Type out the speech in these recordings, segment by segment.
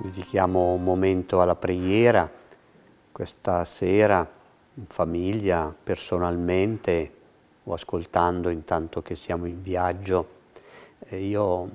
dedichiamo un momento alla preghiera questa sera in famiglia, personalmente o ascoltando intanto che siamo in viaggio. E eh, io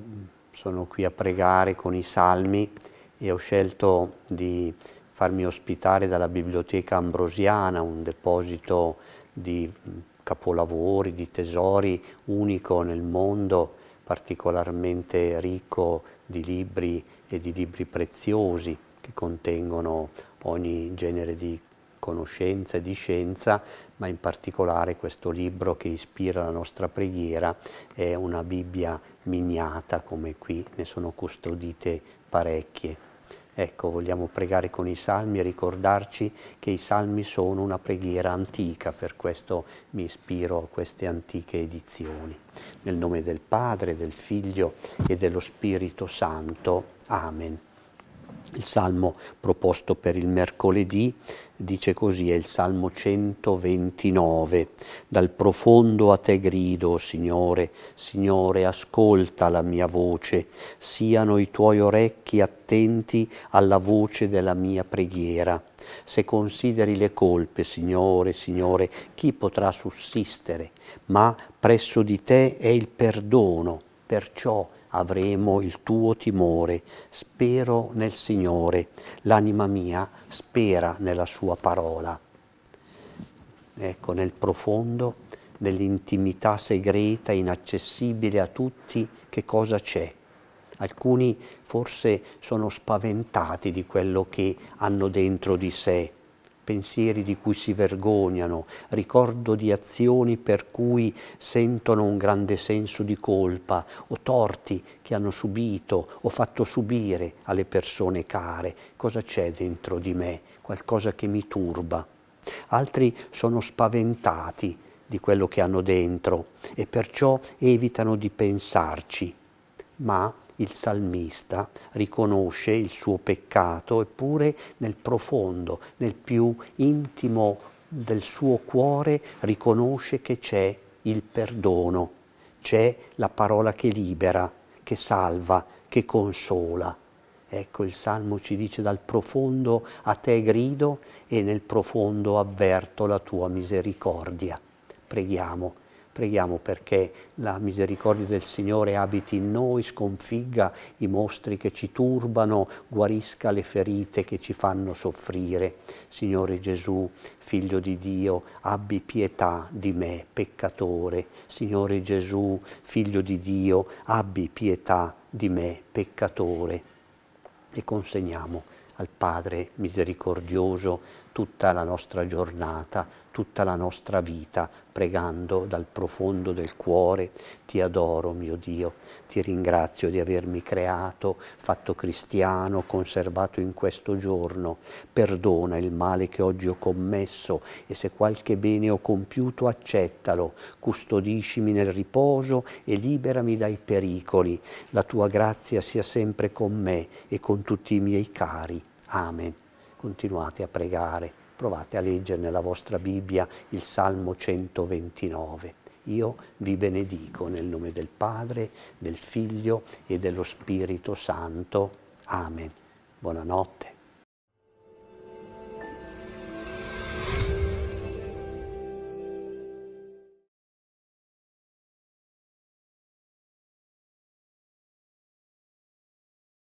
sono qui a pregare con i salmi e ho scelto di farmi ospitare dalla biblioteca ambrosiana, un deposito di mm, capolavori, di tesori unico nel mondo, particolarmente ricco di libri e di libri preziosi che contengono ogni genere di conoscenza e di scienza, ma in particolare questo libro che ispira la nostra preghiera è una Bibbia miniata, come qui ne sono custodite parecchie. Ecco, vogliamo pregare con i salmi e ricordarci che i salmi sono una preghiera antica, per questo mi ispiro a queste antiche edizioni. Nel nome del Padre, del Figlio e dello Spirito Santo. Amen. Il salmo proposto per il mercoledì dice così, è il salmo 129. Dal profondo a te grido, Signore, Signore, ascolta la mia voce, siano i tuoi orecchi attenti alla voce della mia preghiera. Se consideri le colpe, Signore, Signore, chi potrà sussistere? Ma presso di te è il perdono perciò avremo il tuo timore. Spero nel Signore, l'anima mia spera nella sua parola. Ecco, nel profondo dell'intimità segreta, inaccessibile a tutti, che cosa c'è? Alcuni forse sono spaventati di quello che hanno dentro di sé, pensieri di cui si vergognano, ricordo di azioni per cui sentono un grande senso di colpa o torti che hanno subito o fatto subire alle persone care. Cosa c'è dentro di me? Qualcosa che mi turba. Altri sono spaventati di quello che hanno dentro e perciò evitano di pensarci, ma il salmista riconosce il suo peccato eppure nel profondo, nel più intimo del suo cuore riconosce che c'è il perdono, c'è la parola che libera, che salva, che consola. Ecco, il Salmo ci dice dal profondo a te grido e nel profondo avverto la tua misericordia. Preghiamo. Preghiamo perché la misericordia del Signore abiti in noi, sconfigga i mostri che ci turbano, guarisca le ferite che ci fanno soffrire. Signore Gesù, Figlio di Dio, abbi pietà di me, peccatore. Signore Gesù, Figlio di Dio, abbi pietà di me, peccatore. E consegniamo al Padre misericordioso tutta la nostra giornata, tutta la nostra vita, pregando dal profondo del cuore, ti adoro mio Dio, ti ringrazio di avermi creato, fatto cristiano, conservato in questo giorno, perdona il male che oggi ho commesso e se qualche bene ho compiuto accettalo, custodiscimi nel riposo e liberami dai pericoli, la tua grazia sia sempre con me e con tutti i miei cari Amen. Continuate a pregare, provate a leggere nella vostra Bibbia il Salmo 129. Io vi benedico nel nome del Padre, del Figlio e dello Spirito Santo. Amen. Buonanotte.